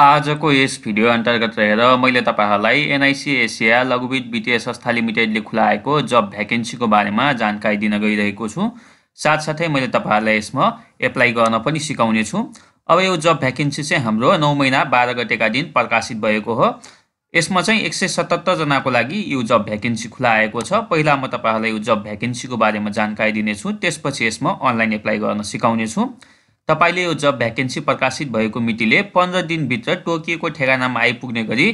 आजको यस भिडियो अन्तर्गत रहेर मैले तपाईँहरूलाई एनआइसी एसिया लघुवित वित्तीय संस्था लिमिटेडले खुलाएको जब भ्याकेन्सीको बारेमा जानकारी दिन गइरहेको छु साथसाथै मैले तपाईँहरूलाई यसमा एप्लाई गर्न पनि सिकाउने छु अब यो जब भ्याकेन्सी चाहिँ हाम्रो नौ महिना बाह्र गतेका दिन प्रकाशित भएको हो यसमा चाहिँ एक सय सतहत्तरजनाको लागि यो जब भ्याकेन्सी खुलाएको छ पहिला म तपाईँहरूलाई यो जब भ्याकेन्सीको बारेमा जानकारी दिनेछु त्यसपछि यसमा अनलाइन एप्लाई गर्न सिकाउनेछु तपाईँले यो जब भ्याकेन्सी प्रकाशित भएको मितिले पन्ध्र दिनभित्र टोकियोको ठेगानामा आइपुग्ने गरी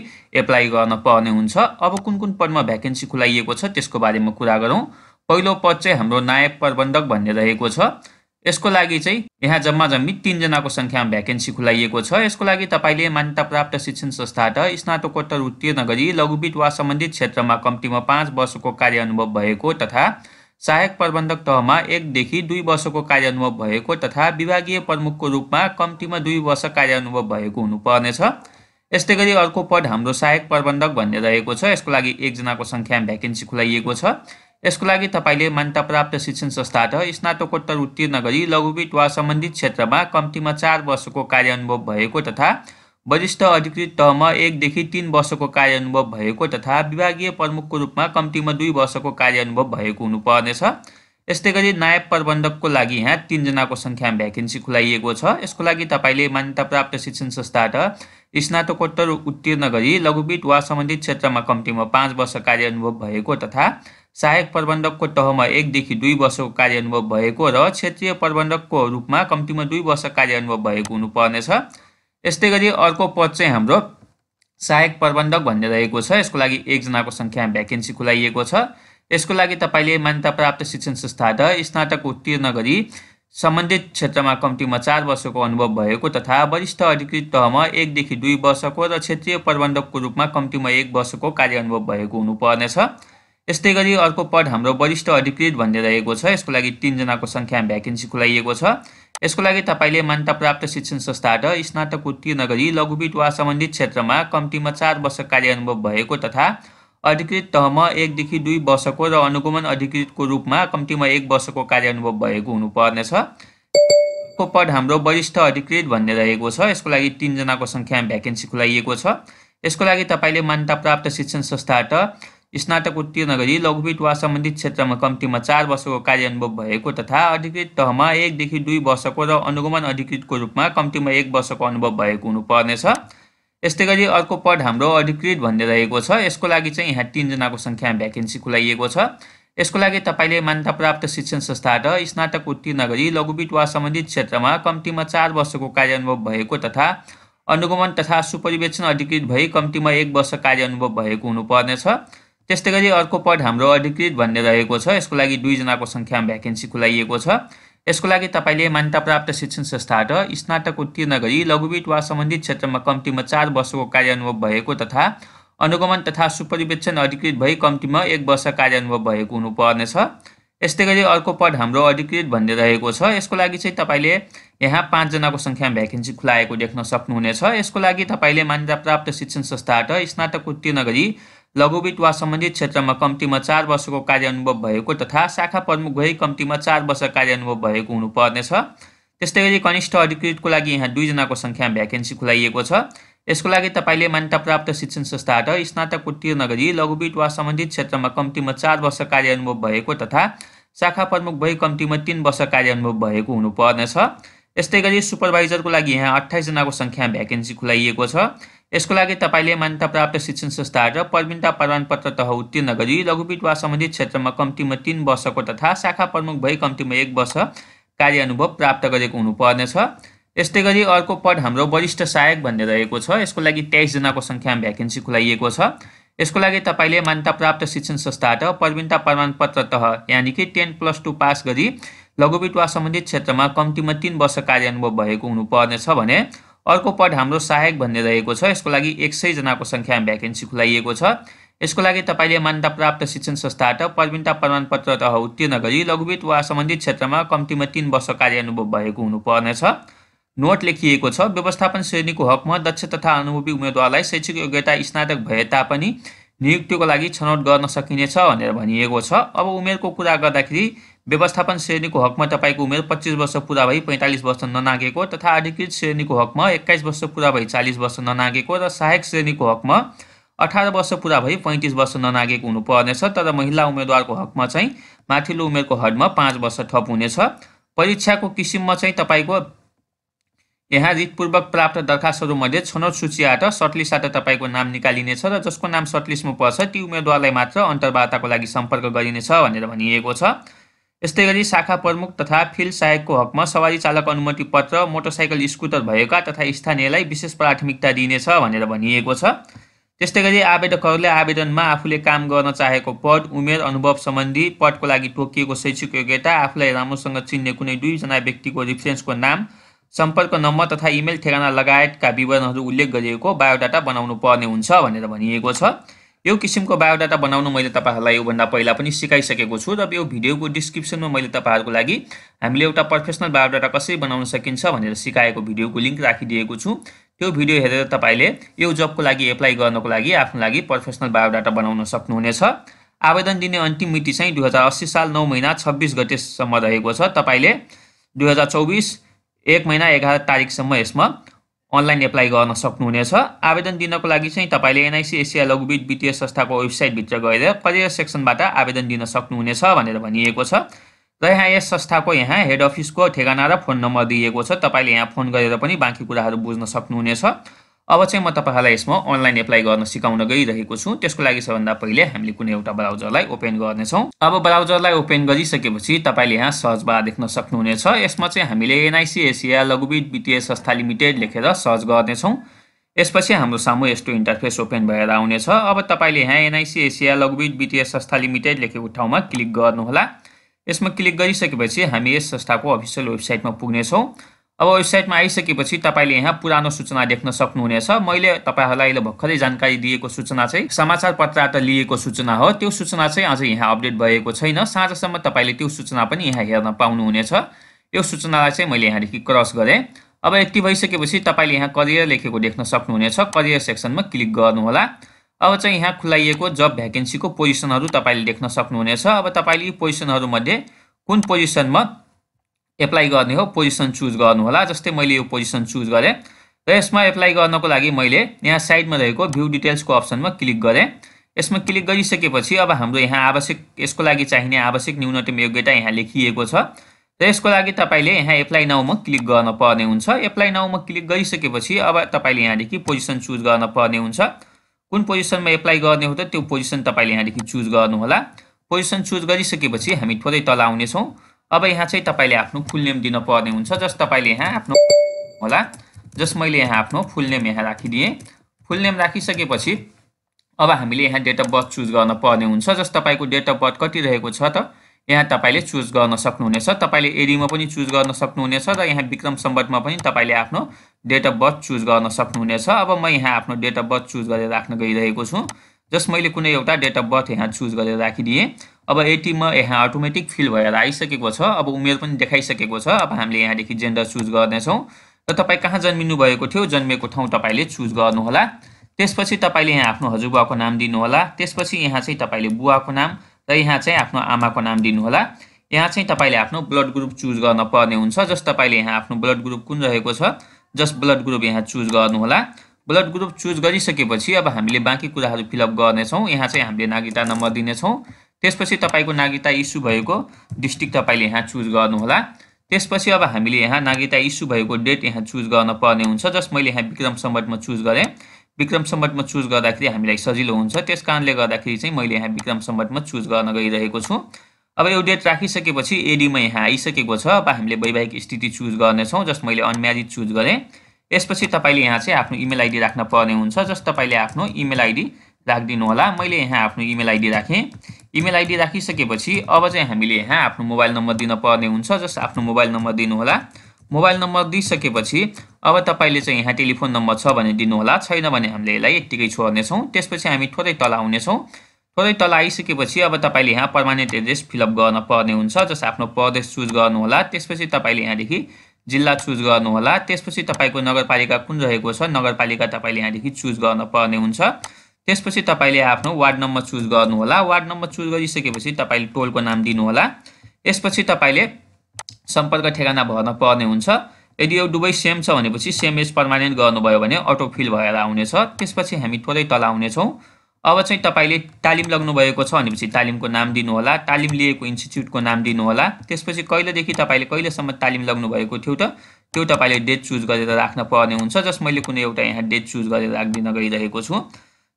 एप्लाई गर्न पर्ने हुन्छ अब कुन कुन पदमा भ्याकेन्सी खुलाइएको छ त्यसको बारेमा कुरा गरौँ पहिलो पद चाहिँ हाम्रो नायक प्रबन्धक भन्ने रहेको छ यसको लागि चाहिँ यहाँ जम्मा जम्मी तिनजनाको सङ्ख्यामा भ्याकेन्सी खुलाइएको छ यसको लागि तपाईँले मान्यता प्राप्त शिक्षण संस्थाबाट स्नातकोत्तर उत्तीर्ण गरी लघुवित वा सम्बन्धित क्षेत्रमा कम्तीमा पाँच वर्षको कार्य अनुभव भएको तथा सहायक प्रबन्धक तहमा एकदेखि दुई वर्षको कार्यअनुभव भएको तथा विभागीय प्रमुखको रूपमा कम्तीमा दुई वर्ष कार्यअनुभव भएको हुनुपर्नेछ यस्तै गरी अर्को पद हाम्रो सहायक प्रबन्धक भन्ने रहेको छ यसको लागि एकजनाको सङ्ख्या भ्याकेन्सी खुलाइएको छ यसको लागि तपाईँले मान्यता प्राप्त शिक्षण संस्थाबाट स्नातकोत्तर उत्तीर्ण गरी लघुवित्त वा सम्बन्धित क्षेत्रमा कम्तीमा चार वर्षको कार्यअनुभव भएको तथा वरिष्ठ अधिकृत तहमा एकदेखि तिन वर्षको कार्यानुभव भएको तथा विभागीय प्रमुखको रूपमा कम्तीमा दुई वर्षको कार्यानुभव भएको हुनुपर्नेछ यस्तै गरी नायब प्रबन्धकको लागि यहाँ तिनजनाको सङ्ख्या भ्याकेन्सी खुलाइएको छ यसको लागि तपाईँले प्राप्त शिक्षण संस्थाबाट स्नातकोत्तर उत्तीर्ण गरी लघुवित वा सम्बन्धित क्षेत्रमा कम्तीमा पाँच वर्ष कार्यानुभव भएको तथा सहायक प्रबन्धकको तहमा एकदेखि दुई वर्षको कार्यानुभव भएको र क्षेत्रीय प्रबन्धकको रूपमा कम्तीमा दुई वर्ष कार्यानुभव भएको हुनुपर्नेछ यस्तै गरी अर्को पद चाहिँ हाम्रो सहायक प्रबन्धक भन्ने रहेको छ यसको लागि एकजनाको सङ्ख्या भ्याकेन्सी खुलाइएको छ यसको लागि तपाईँले प्राप्त शिक्षण संस्था र स्नातक उत्तीर्ण गरी सम्बन्धित क्षेत्रमा कम्तीमा चार वर्षको अनुभव भएको तथा वरिष्ठ अधिकृत तहमा एकदेखि दुई वर्षको र क्षेत्रीय प्रबन्धकको रूपमा कम्तीमा एक वर्षको कार्य अनुभव भएको हुनुपर्नेछ यस्तै गरी अर्को पद हाम्रो वरिष्ठ अधिकृत भन्ने रहेको छ यसको लागि तिनजनाको सङ्ख्या भ्याकेन्सी खुलाइएको छ यसको लागि तपाईँले मान्यता प्राप्त शिक्षण संस्थाबाट उत्तीर्ण गरी लघुवित वा सम्बन्धित क्षेत्रमा कम्तीमा चार वर्ष कार्यअनुभव भएको तथा अधिकृत तहमा एकदेखि दुई वर्षको र अनुगमन अधिकृतको रूपमा कम्तीमा एक वर्षको कार्यअनुभव भएको हुनुपर्नेछ को पद हाम्रो वरिष्ठ अधिकृत भन्ने रहेको छ यसको लागि तिनजनाको सङ्ख्या भ्याकेन्सी खुलाइएको छ यसको लागि तपाईँले मान्यता प्राप्त शिक्षण संस्थाबाट स्नातक उत्तीर्ण गरी वा सम्बन्धित क्षेत्रमा कम्तीमा चार वर्षको कार्यअनुभव भएको तथा अधिकृत तहमा एकदेखि दुई वर्षको र अनुगमन अधिकृतको रूपमा कम्तीमा एक वर्षको अनुभव भएको हुनुपर्नेछ यस्तै गरी अर्को पद हाम्रो अधिकृत भन्ने रहेको छ यसको लागि चाहिँ यहाँ तिनजनाको सङ्ख्यामा भ्याकेन्सी खुलाइएको छ यसको लागि तपाईँले प्राप्त शिक्षण संस्थाबाट स्नातक उत्तीर्ण गरी लघुवित्त वा सम्बन्धित क्षेत्रमा कम्तीमा चार वर्षको कार्यअनुभव भएको तथा अनुगमन तथा सुपरिवेक्षण अधिकृत भई कम्तीमा एक वर्ष कार्यअनुभव भएको हुनुपर्नेछ त्यस्तै गरी अर्को पद हाम्रो अधिकृत भन्ने रहेको छ यसको लागि दुईजनाको सङ्ख्या भ्याकेन्सी खुलाइएको छ यसको लागि तपाईँले प्राप्त शिक्षण संस्थाबाट स्नातक उत्तीर्ण गरी लघुवित वा सम्बन्धित क्षेत्रमा कम्तीमा चार वर्षको कार्यानुभव भएको तथा अनुगमन तथा सुपरिवेक्षण अधिकृत भई कम्तीमा एक वर्ष कार्यानुभव भएको हुनुपर्नेछ यस्तै गरी अर्को पद हाम्रो अधिकृत भन्ने रहेको छ यसको लागि चाहिँ तपाईँले यहाँ पाँचजनाको सङ्ख्या भ्याकेन्सी खुलाएको देख्न सक्नुहुनेछ यसको लागि तपाईँले प्राप्त शिक्षण संस्थाबाट स्नातक उत्तीर्ण गरी लघुवित वा सम्बन्धित क्षेत्रमा कम्तीमा चार वर्षको कार्यअनुभव भएको तथा शाखा प्रमुख भई कम्तीमा चार वर्ष कार्यअनुभव भएको हुनुपर्नेछ त्यस्तै गरी कनिष्ठ अधिकृतको लागि यहाँ दुईजनाको सङ्ख्या भ्याकेन्सी खुलाइएको छ यसको लागि तपाईँले प्राप्त शिक्षण संस्थाबाट स्नातक उत्तीर्ण गरी लघुवित्त वा सम्बन्धित क्षेत्रमा कम्तीमा चार वर्ष कार्यअनुभव भएको तथा शाखा प्रमुख भई कम्तीमा तिन वर्ष कार्यअनुभव भएको हुनुपर्नेछ यस्तै गरी सुपरभाइजरको लागि यहाँ अठाइसजनाको सङ्ख्या भ्याकेन्सी खुलाइएको छ यसको लागि तपाईँले मान्यता प्राप्त शिक्षण संस्था र प्रवीणता प्रमाणपत्र तह उत्तीर्ण गरी लघुपीठ वा सम्बन्धित क्षेत्रमा कम्तीमा तिन वर्षको तथा शाखा प्रमुख भई कम्तीमा एक वर्ष कार्य अनुभव प्राप्त गरेको हुनुपर्नेछ यस्तै गरी अर्को पद हाम्रो वरिष्ठ सहायक भन्ने रहेको छ यसको लागि तेइसजनाको सङ्ख्या भ्याकेन्सी खुलाइएको छ यसको लागि तपाईँले मान्यता प्राप्त शिक्षण संस्था र प्रवीणता प्रमाणपत्र तह यानि कि टेन प्लस टू पास गरी लघुवित्त वा सम्बन्धित क्षेत्रमा कम्तीमा तिन वर्ष कार्यानुभव भएको हुनुपर्नेछ भने अर्को पद हाम्रो सहायक भन्ने रहेको छ यसको लागि एक सयजनाको सङ्ख्यामा भ्याकेन्सी खुलाइएको छ यसको लागि तपाईँले मान्यता प्राप्त शिक्षण संस्थाबाट प्रवीणता प्रमाणपत्र तह उत्तीर्ण गरी लघुवित वा सम्बन्धित क्षेत्रमा कम्तीमा तिन वर्ष कार्यानुभव भएको हुनुपर्नेछ नोट लेखिएको छ व्यवस्थापन श्रेणीको हकमा दक्ष तथा अनुभवी उम्मेद्वारलाई शैक्षिक योग्यता स्नातक भए तापनि नियुक्तिको लागि छनौट गर्न सकिनेछ भनेर भनिएको छ अब उमेरको कुरा गर्दाखेरि व्यवस्थापन श्रेणीको हकमा तपाईँको उमेर पच्चिस वर्ष पुरा भई पैँतालिस वर्ष ननागेको तथा अधिकृत श्रेणीको हकमा एक्काइस वर्ष पुरा भई चालिस वर्ष ननागेको र सहायक श्रेणीको हकमा अठार वर्ष पुरा भई पैँतिस वर्ष ननागेको हुनुपर्नेछ तर महिला उम्मेद्वारको हकमा चाहिँ माथिल्लो उमेरको हदमा पाँच वर्ष थप हुनेछ परीक्षाको किसिममा चाहिँ तपाईँको यहाँ रितपूर्वक प्राप्त दरखास्तहरूमध्ये छनौट सूचीबाट सर्टलिस्टबाट तपाईँको नाम निकालिनेछ र जसको नाम सर्टलिस्टमा पर्छ ती उम्मेद्वारलाई मात्र अन्तर्वार्ताको लागि सम्पर्क गरिनेछ भनेर भनिएको छ यस्तै गरी शाखा प्रमुख तथा फिल्ड सहायकको हकमा सवारी चालक अनुमति पत्र मोटरसाइकल स्कुटर भएका तथा स्थानीयलाई विशेष प्राथमिकता दिइनेछ भनेर भनिएको छ त्यस्तै गरी आवेदकहरूले आवेदनमा आफूले काम गर्न चाहेको पद उमेर अनुभव सम्बन्धी पदको लागि तोकिएको शैक्षिक योग्यता आफूलाई राम्रोसँग चिन्ने कुनै दुईजना व्यक्तिको रिफरेन्सको नाम सम्पर्क नम्बर तथा इमेल ठेगाना लगायतका विवरणहरू उल्लेख गरिएको बायोडाटा बनाउनु पर्ने हुन्छ भनेर भनिएको छ यो किसिमको बायोडाटा बनाउनु मैले तपाईँहरूलाई योभन्दा पहिला पनि सिकाइसकेको छु र यो भिडियोको डिस्क्रिप्सनमा मैले तपाईँहरूको लागि हामीले एउटा प्रोफेसनल बायोडाटा कसरी बनाउन सकिन्छ भनेर सिकाएको भिडियोको लिङ्क राखिदिएको छु त्यो भिडियो हेरेर तपाईँले यो जबको लागि एप्लाई गर्नको लागि आफ्नो लागि प्रोफेसनल बायोडाटा बनाउन सक्नुहुनेछ आवेदन दिने अन्तिम मिति चाहिँ दुई हजार अस्सी साल नौ महिना छब्बिस गतेसम्म रहेको छ तपाईँले दुई हजार चौबिस एक महिना एघार तारिकसम्म यसमा अनलाइन एप्लाई गर्न सक्नुहुनेछ आवेदन दिनको लागि चाहिँ तपाईँले एनआइसी एसिया लघुवित वित्तीय संस्थाको वेबसाइटभित्र गएर करियर सेक्सनबाट आवेदन दिन सक्नुहुनेछ भनेर भनिएको छ र यहाँ यस संस्थाको यहाँ हेड अफिसको ठेगाना र फोन नम्बर दिएको छ तपाईँले यहाँ फोन गरेर पनि बाँकी कुराहरू बुझ्न सक्नुहुनेछ अब चाहिँ म तपाईँहरूलाई यसमा अनलाइन एप्लाई गर्न सिकाउन गइरहेको छु त्यसको लागि सबभन्दा पहिले हामीले कुनै एउटा ब्राउजरलाई ओपन गर्नेछौँ अब ब्राउजरलाई ओपन गरिसकेपछि तपाईँले यहाँ सर्च बार देख्न सक्नुहुनेछ यसमा चाहिँ हामीले एनआइसी एसिया लघुवित वित्तीय संस्था लिमिटेड लेखेर सर्च गर्नेछौँ यसपछि हाम्रो सामु यस्तो इन्टरफेस ओपन भएर आउनेछ अब तपाईँले यहाँ एनआइसी एसिया लघुवित वित्तीय संस्था लिमिटेड लेखेको ठाउँमा क्लिक गर्नुहोला यसमा क्लिक गरिसकेपछि हामी यस संस्थाको अफिसियल वेबसाइटमा पुग्नेछौँ अब वेबसाइटमा आइसकेपछि तपाईँले यहाँ पुरानो सूचना देख्न सक्नुहुनेछ मैले तपाईँहरूलाई भर्खरै जानकारी दिएको सूचना चाहिँ समाचार पत्रबाट लिएको सूचना हो त्यो सूचना चाहिँ अझ यहाँ अपडेट भएको छैन साँझसम्म तपाईँले त्यो सूचना पनि यहाँ हेर्न पाउनुहुनेछ यो सूचनालाई चाहिँ मैले यहाँदेखि क्रस गरेँ अब यति भइसकेपछि तपाईँले यहाँ करियर लेखेको देख्न सक्नुहुनेछ करियर सेक्सनमा क्लिक गर्नुहोला अब चाहिँ यहाँ खुलाइएको जब भ्याकेन्सीको पोजिसनहरू तपाईँले देख्न सक्नुहुनेछ अब तपाईँले यी पोजिसनहरूमध्ये कुन पोजिसनमा एप्लाई गर्ने हो पोजिसन चुज गर्नुहोला जस्तै मैले यो पोजिसन चुज गरेँ र यसमा एप्लाई गर्नको लागि मैले यहाँ साइडमा रहेको भ्यू डिटेल्सको अप्सनमा क्लिक गरेँ यसमा क्लिक गरिसकेपछि अब हाम्रो यहाँ आवश्यक यसको लागि चाहिने आवश्यक न्यूनतम योग्यता यहाँ लेखिएको छ र यसको लागि तपाईँले यहाँ एप्लाई नाउमा क्लिक गर्न पर्ने हुन्छ एप्लाई नाउमा क्लिक गरिसकेपछि अब तपाईँले यहाँदेखि पोजिसन चुज गर्न पर्ने हुन्छ कुन पोजिसनमा एप्लाई गर्ने हो त त्यो पोजिसन तपाईँले यहाँदेखि चुज गर्नुहोला पोजिसन चुज गरिसकेपछि हामी थोरै तल आउनेछौँ अब यहाँ चाहिँ तपाईँले आफ्नो फुल नेम दिनुपर्ने हुन्छ जस तपाईँले यहाँ आफ्नो होला जस मैले यहाँ आफ्नो फुल नेम यहाँ राखिदिएँ फुल नेम राखिसकेपछि अब हामीले यहाँ डेट अफ बर्थ चुज गर्न पर्ने हुन्छ जस तपाईँको डेट अफ बर्थ कति रहेको छ त यहाँ तपाईँले चुज गर्न सक्नुहुनेछ तपाईँले एडीमा पनि चुज गर्न सक्नुहुनेछ र यहाँ विक्रम सम्बन्धमा पनि तपाईँले आफ्नो डेट अफ बर्थ चुज गर्न सक्नुहुनेछ अब म यहाँ आफ्नो डेट अफ बर्थ चुज गरेर राख्न गइरहेको छु जस मैले कुनै एउटा डेट अफ बर्थ यहाँ चुज गरेर राखिदिएँ अब एटीमा यहाँ अटोमेटिक फिल भएर आइसकेको छ अब उमेर पनि देखाइसकेको छ अब हामीले यहाँदेखि जेन्डर चुज गर्नेछौँ र तपाईँ कहाँ जन्मिनु भएको थियो जन्मिएको ठाउँ तपाईँले चुज गर्नुहोला त्यसपछि तपाईँले यहाँ आफ्नो हजुरबाको नाम दिनुहोला त्यसपछि यहाँ चाहिँ तपाईँले बुवाको नाम र यहाँ चाहिँ आफ्नो आमाको नाम दिनुहोला यहाँ चाहिँ तपाईँले आफ्नो ब्लड ग्रुप चुज गर्न पर्ने हुन्छ जस तपाईँले यहाँ आफ्नो ब्लड ग्रुप कुन रहेको छ जस्ट ब्लड ग्रुप यहाँ चुज गर्नुहोला ब्लड ग्रुप चुज गरिसकेपछि अब हामीले बाँकी कुराहरू फिलअप गर्नेछौँ यहाँ चाहिँ हामीले नागरिकता नम्बर दिनेछौँ त्यसपछि तपाईँको नागरिकता इस्यु भएको डिस्ट्रिक्ट तपाईँले यहाँ चुज गर्नुहोला त्यसपछि अब हामीले यहाँ नागरिकता इस्यु भएको डेट यहाँ चुज गर्न पर्ने हुन्छ जस मैले यहाँ विक्रम सम्बन्धमा चुज गरेँ विक्रम सम्बन्धमा चुज गर्दाखेरि हामीलाई सजिलो हुन्छ त्यस कारणले गर्दाखेरि चाहिँ मैले यहाँ विक्रम सम्बन्धमा चुज गर्न गइरहेको छु अब यो डेट राखिसकेपछि एडीमा यहाँ आइसकेको छ अब हामीले वैवाहिक स्थिति चुज गर्नेछौँ जस मैले अनम्यारिड चुज गरेँ त्यसपछि तपाईँले यहाँ चाहिँ आफ्नो इमेल आइडी राख्न पर्ने हुन्छ जस्ट तपाईँले आफ्नो इमेल आइडी राखिदिनु होला मैले यहाँ आफ्नो इमेल आइडी राखेँ इमेल आइडी राखिसकेपछि अब चाहिँ हामीले यहाँ आफ्नो मोबाइल नम्बर दिन पर्ने हुन्छ जस्ट आफ्नो मोबाइल नम्बर दिनुहोला मोबाइल नम्बर दिइसकेपछि अब तपाईँले चाहिँ यहाँ टेलिफोन नम्बर छ भने दिनुहोला छैन भने हामीले यसलाई यत्तिकै छोड्नेछौँ त्यसपछि हामी थोरै तल आउनेछौँ थोरै तल आइसकेपछि अब तपाईँले यहाँ पर्मानेन्ट एड्रेस फिलअप गर्न पर्ने हुन्छ जस आफ्नो प्रदेश चुज गर्नुहोला त्यसपछि तपाईँले यहाँदेखि जिल्ला चुज गर्नुहोला त्यसपछि तपाईँको नगरपालिका कुन रहेको छ नगरपालिका तपाईँले यहाँदेखि चुज गर्न पर्ने हुन्छ त्यसपछि तपाईँले आफ्नो वार्ड नम्बर चुज गर्नुहोला वार्ड नम्बर चुज गरिसकेपछि तपाईँले टोलको नाम दिनुहोला यसपछि तपाईँले सम्पर्क ठेगाना भर्न पर्ने हुन्छ यदि यो दुवै सेम छ भनेपछि सेम एज पर्मानेन्ट गर्नुभयो भने अटोफिल भएर आउनेछ त्यसपछि हामी थोरै तल आउनेछौँ अब चाहिँ तपाईँले तालिम लग्नुभएको छ भनेपछि तालिमको नाम दिनुहोला तालिम लिएको इन्स्टिच्युटको नाम दिनुहोला त्यसपछि कहिलेदेखि तपाईँले कहिलेसम्म तालिम लग्नुभएको थियो त त्यो तपाईँले डेट चुज गरेर राख्न पर्ने हुन्छ जस मैले कुनै एउटा यहाँ डेट चुज गरेर राखिदिन गइरहेको छु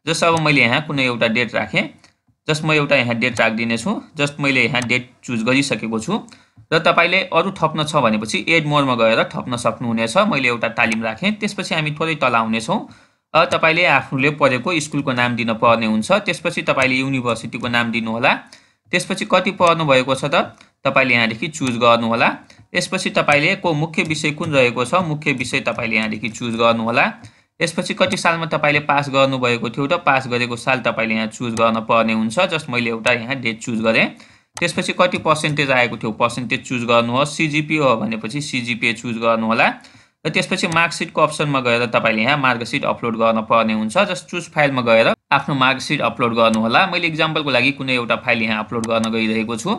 जस अब मैले यहाँ कुनै एउटा डेट राखेँ जस म एउटा यहाँ डेट राखिदिनेछु जस्ट मैले यहाँ डेट चुज गरिसकेको छु र तपाईँले अरू थप्न छ भनेपछि एड मोरमा गएर थप्न सक्नुहुनेछ मैले एउटा तालिम राखेँ त्यसपछि हामी थोरै तल आउनेछौँ तपाईँले आफूले पढेको स्कुलको नाम दिन पर्ने हुन्छ त्यसपछि तपाईँले युनिभर्सिटीको नाम दिनुहोला त्यसपछि कति पढ्नु भएको छ त तपाईँले यहाँदेखि चुज गर्नुहोला यसपछि तपाईँले को मुख्य विषय कुन रहेको छ मुख्य विषय तपाईँले यहाँदेखि चुज गर्नुहोला यसपछि कति सालमा तपाईँले पास गर्नुभएको थियो र पास गरेको साल तपाईँले यहाँ चुज गर्न पर्ने हुन्छ जस्ट मैले एउटा यहाँ डेट चुज गरेँ त्यसपछि कति पर्सेन्टेज आएको थियो पर्सेन्टेज चुज गर्नुहोस् सिजिपिए हो भनेपछि सिजिपिए चुज गर्नुहोला र त्यसपछि मार्कसिटको अप्सनमा गएर तपाईँले यहाँ मार्कसिट अपलोड गर्न पर्ने हुन्छ जस्ट चुज फाइलमा गएर आफ्नो मार्कसिट अपलोड गर्नुहोला मैले इक्जाम्पलको लागि कुनै एउटा फाइल यहाँ अपलोड गर्न गइरहेको छु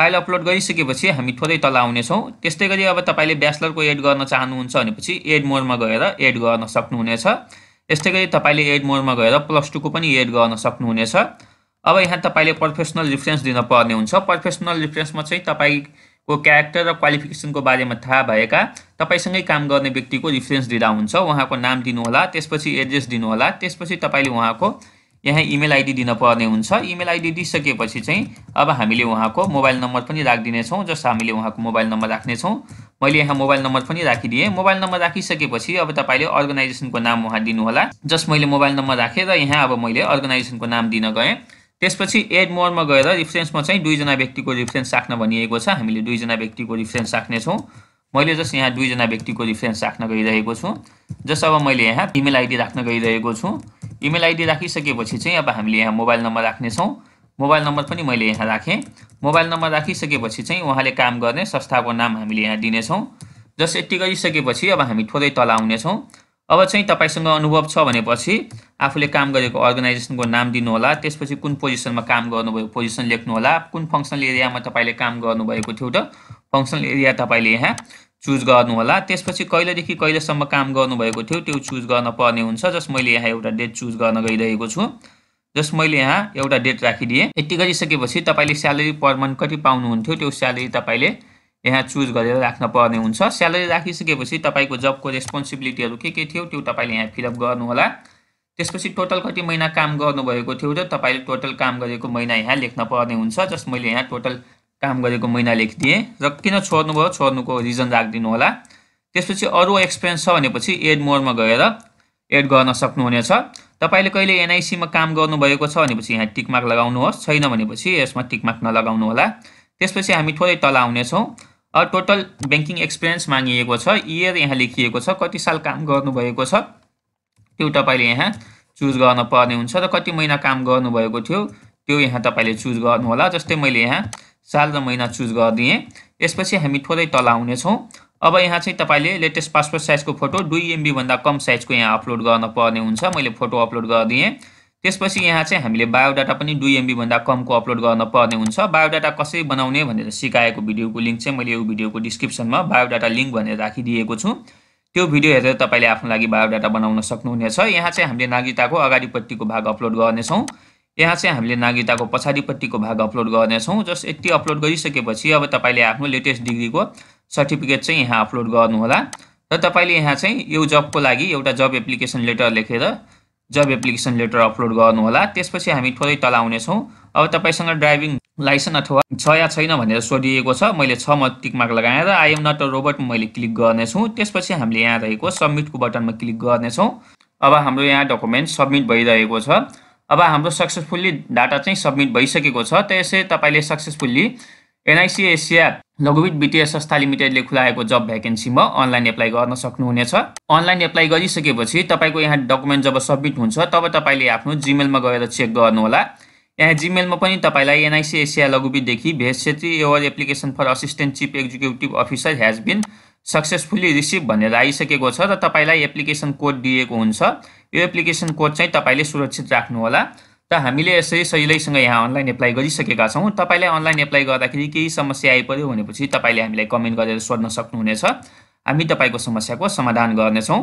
फाइल अपलोड गरिसकेपछि हामी थोरै तल आउनेछौँ त्यस्तै गरी अब तपाईँले ब्याचलरको एड गर्न चाहनुहुन्छ भनेपछि एड मोडमा गएर एड गर्न सक्नुहुनेछ यस्तै गरी तपाईँले एड मोडमा गएर प्लस टूको पनि एड गर्न सक्नुहुनेछ अब यहाँ तपाईँले प्रोफेसनल रिफरेन्स दिन पर्ने हुन्छ प्रोफेसनल रिफरेन्समा चाहिँ तपाईँ को क्यारेक्टर र क्वालिफिकेसनको बारेमा थाहा भएका तपाईँसँगै काम गर्ने व्यक्तिको रिफरेन्स दिँदा हुन्छ उहाँको नाम दिनुहोला त्यसपछि एड्रेस दिनुहोला त्यसपछि तपाईँले उहाँको यहाँ इमेल आइडी दिनुपर्ने हुन्छ इमेल आइडी दिइसकेपछि चाहिँ अब हामीले उहाँको मोबाइल नम्बर पनि राखिदिनेछौँ जस हामीले उहाँको मोबाइल नम्बर राख्नेछौँ मैले यहाँ मोबाइल नम्बर पनि राखिदिएँ मोबाइल नम्बर राखिसकेपछि अब तपाईँले अर्गनाइजेसनको नाम उहाँ दिनुहोला जस मैले मोबाइल नम्बर राखेँ र यहाँ अब मैले अर्गनाइजेसनको नाम दिन गएँ त्यसपछि एड मोरमा गएर रिफरेन्समा चाहिँ दुईजना व्यक्तिको रिफरेन्स राख्न भनिएको छ हामीले दुईजना व्यक्तिको रिफरेन्स राख्नेछौँ मैले जस यहाँ दुईजना व्यक्तिको रिफरेन्स राख्न गइरहेको छु जस अब मैले यहाँ इमेल आइडी राख्न गइरहेको छु इमेल आइडी राखिसकेपछि चाहिँ अब हामीले यहाँ मोबाइल नम्बर राख्नेछौँ मोबाइल नम्बर पनि मैले यहाँ राखेँ मोबाइल नम्बर राखिसकेपछि चाहिँ उहाँले काम गर्ने संस्थाको नाम हामीले यहाँ दिनेछौँ जस यति गरिसकेपछि अब हामी थोरै तल आउनेछौँ अब चाहिँ तपाईँसँग अनुभव छ भनेपछि आफूले काम गरेको अर्गनाइजेसनको नाम दिनुहोला त्यसपछि कुन पोजिसनमा काम गर्नुभयो पोजिसन लेख्नुहोला कुन फङ्सनल एरियामा तपाईँले काम गर्नुभएको थियो त फङ्सनल एरिया तपाईँले यहाँ चुज गर्नुहोला त्यसपछि कहिलेदेखि कहिलेसम्म काम गर्नुभएको थियो त्यो चुज गर्न पर्ने हुन्छ जस मैले यहाँ एउटा डेट चुज गर्न गइरहेको छु जस मैले यहाँ एउटा डेट राखिदिएँ यति गरिसकेपछि तपाईँले स्यालेरी पर मन्थ कति पाउनुहुन्थ्यो त्यो स्यालेरी तपाईँले यहाँ चुज गरेर राख्न पर्ने हुन्छ स्यालेरी राखिसकेपछि तपाईँको जबको रेस्पोन्सिबिलिटीहरू के के थियो त्यो तपाईँले यहाँ फिलअप गर्नुहोला त्यसपछि टोटल कति महिना काम गर्नुभएको थियो र तपाईँले टोटल काम गरेको महिना यहाँ लेख्न पर्ने हुन्छ जस मैले यहाँ टोटल काम गरेको महिना लेखिदिएँ र किन छोड्नुभयो छोड्नुको रिजन राखिदिनु होला त्यसपछि अरू एक्सपिरियन्स छ भनेपछि एड मोरमा गएर एड गर्न सक्नुहुनेछ तपाईँले कहिले एनआइसीमा काम गर्नुभएको छ भनेपछि यहाँ टिकमार्क लगाउनुहोस् छैन भनेपछि यसमा टिकमार्क नलगाउनु होला त्यसपछि हामी थोरै तल आउनेछौँ टोटल बैंकिंग एक्सपीरियंस मांग इयर यहाँ लेखी कति साल काम करो छ त्यो चुज पर्ने हु कति महीना काम करो तो यहाँ तुज कर जस्ते मैं यहाँ साल र चूज कर दिए यसपछि हामी थोड़े तल आने अब यहाँ latest passport latest passport photo दुई एमबी भाग कम साइज को यहाँ अपलोड कर पर्ने हुन्छ मैं फोटो अपलोड कर दिए त्यसपछि यहाँ चाहिँ हामीले बायोडाटा पनि दुई एमबीभन्दा कमको अपलोड गर्न पर्ने हुन्छ बायोडाटा कसरी बनाउने भनेर सिकाएको भिडियोको लिङ्क चाहिँ मैले यो भिडियोको डिस्क्रिप्सनमा बायोडाटा लिङ्क भनेर राखिदिएको छु त्यो भिडियो हेरेर तपाईँले आफ्नो लागि बायोडाटा बनाउन सक्नुहुनेछ यहाँ चाहिँ हामीले नागरिकताको अगाडिपट्टिको भाग अपलोड गर्नेछौँ यहाँ चाहिँ हामीले नागरिकताको पछाडिपट्टिको भाग अपलोड गर्नेछौँ जस यति अपलोड गरिसकेपछि अब तपाईँले आफ्नो लेटेस्ट डिग्रीको सर्टिफिकेट चाहिँ यहाँ अपलोड गर्नुहोला र तपाईँले यहाँ चाहिँ यो जबको लागि एउटा जब एप्लिकेसन लेटर लेखेर जब एप्लिकेसन लेटर अपलोड गर्नुहोला त्यसपछि हामी थोरै तल आउनेछौँ अब तपाईँसँग ड्राइभिङ लाइसेन्स अथवा छ या छैन भनेर सोधिएको छ मैले छ म टिकमार्क लगाएर I am not a robot मैले क्लिक गर्नेछौँ त्यसपछि हामीले यहाँ रहेको सब्मिटको बटनमा क्लिक गर्नेछौँ अब हाम्रो यहाँ डकुमेन्ट सब्मिट भइरहेको छ अब हाम्रो सक्सेसफुल्ली डाटा चाहिँ सब्मिट भइसकेको छ त्यसै तपाईँले सक्सेसफुल्ली एनआइसी एसिया लघुवित वित्तीय संस्था लिमिटेडले खुलाएको जब भ्याकेन्सीमा अनलाइन एप्लाई गर्न सक्नुहुनेछ अनलाइन एप्लाई गरिसकेपछि तपाईँको यहाँ डकुमेन्ट जब सब्मिट हुन्छ तब तपाईँले आफ्नो जिमेलमा गएर चेक गर्नुहोला यहाँ जिमेलमा पनि तपाईँलाई एनआइसी एसिया लघुवितदेखि भेज छेत्री your application for assistant chief executive officer has been successfully receive भनेर आइसकेको छ र तपाईँलाई एप्लिकेसन कोड दिएको हुन्छ यो एप्लिकेसन कोड चाहिँ तपाईँले सुरक्षित राख्नुहोला त हामीले यसरी सजिलैसँग यहाँ अनलाइन एप्लाई गरिसकेका छौँ तपाईँलाई अनलाइन एप्लाई गर्दाखेरि केही समस्या आइपऱ्यो भनेपछि तपाईँले हामीलाई कमेन्ट गरेर सोध्न सक्नुहुनेछ हामी तपाईँको समस्याको समाधान गर्नेछौँ